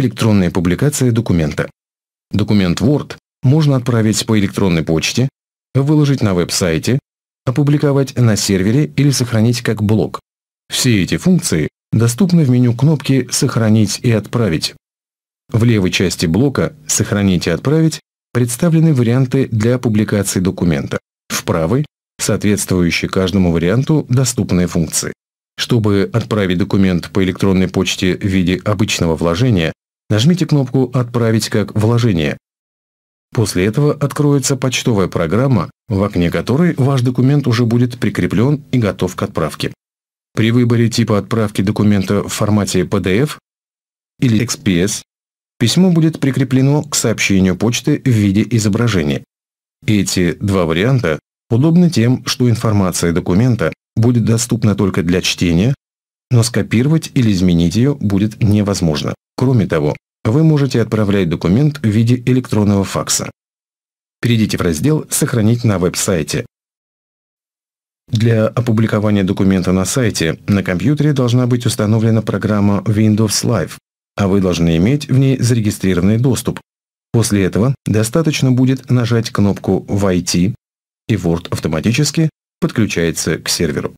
электронная публикация документа. Документ Word можно отправить по электронной почте, выложить на веб-сайте, опубликовать на сервере или сохранить как блок. Все эти функции доступны в меню кнопки «Сохранить и отправить». В левой части блока «Сохранить и отправить» представлены варианты для публикации документа. В правой – соответствующие каждому варианту доступные функции. Чтобы отправить документ по электронной почте в виде обычного вложения, Нажмите кнопку «Отправить как вложение». После этого откроется почтовая программа, в окне которой ваш документ уже будет прикреплен и готов к отправке. При выборе типа отправки документа в формате PDF или XPS письмо будет прикреплено к сообщению почты в виде изображения. Эти два варианта удобны тем, что информация документа будет доступна только для чтения, но скопировать или изменить ее будет невозможно. Кроме того, вы можете отправлять документ в виде электронного факса. Перейдите в раздел «Сохранить на веб-сайте». Для опубликования документа на сайте на компьютере должна быть установлена программа Windows Live, а вы должны иметь в ней зарегистрированный доступ. После этого достаточно будет нажать кнопку «Войти», и Word автоматически подключается к серверу.